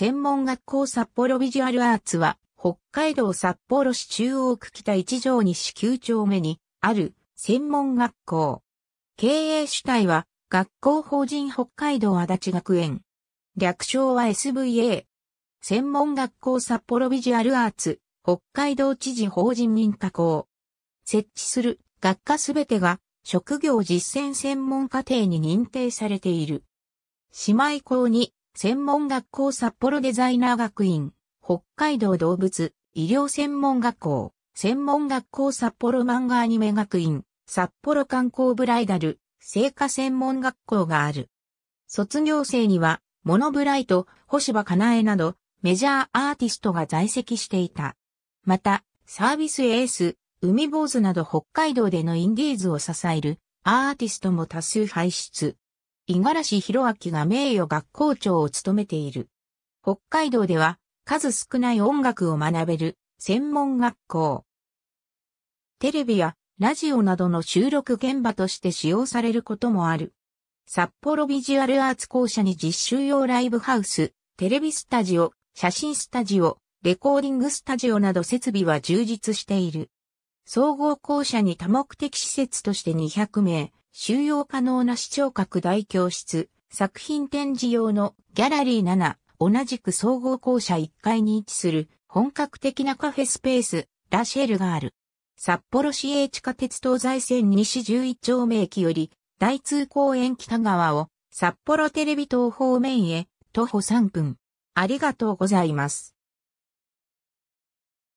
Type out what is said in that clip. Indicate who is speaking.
Speaker 1: 専門学校札幌ビジュアルアーツは、北海道札幌市中央区北一条西9丁目にある専門学校。経営主体は学校法人北海道足立学園。略称は SVA。専門学校札幌ビジュアルアーツ、北海道知事法人民家校。設置する学科すべてが職業実践専門課程に認定されている。姉妹校に専門学校札幌デザイナー学院、北海道動物、医療専門学校、専門学校札幌漫画アニメ学院、札幌観光ブライダル、聖火専門学校がある。卒業生には、モノブライト、星葉かなえなど、メジャーアーティストが在籍していた。また、サービスエース、海坊主など北海道でのインディーズを支えるアーティストも多数輩出。五十嵐弘明が名誉学校長を務めている。北海道では数少ない音楽を学べる専門学校。テレビやラジオなどの収録現場として使用されることもある。札幌ビジュアルアーツ校舎に実習用ライブハウス、テレビスタジオ、写真スタジオ、レコーディングスタジオなど設備は充実している。総合校舎に多目的施設として200名、収容可能な視聴覚大教室、作品展示用のギャラリー7、同じく総合校舎1階に位置する本格的なカフェスペース、ラシェルがある。札幌市営地下鉄東西線西11丁目駅より、大通公園北側を札幌テレビ東方面へ徒歩3分。ありがとうございます。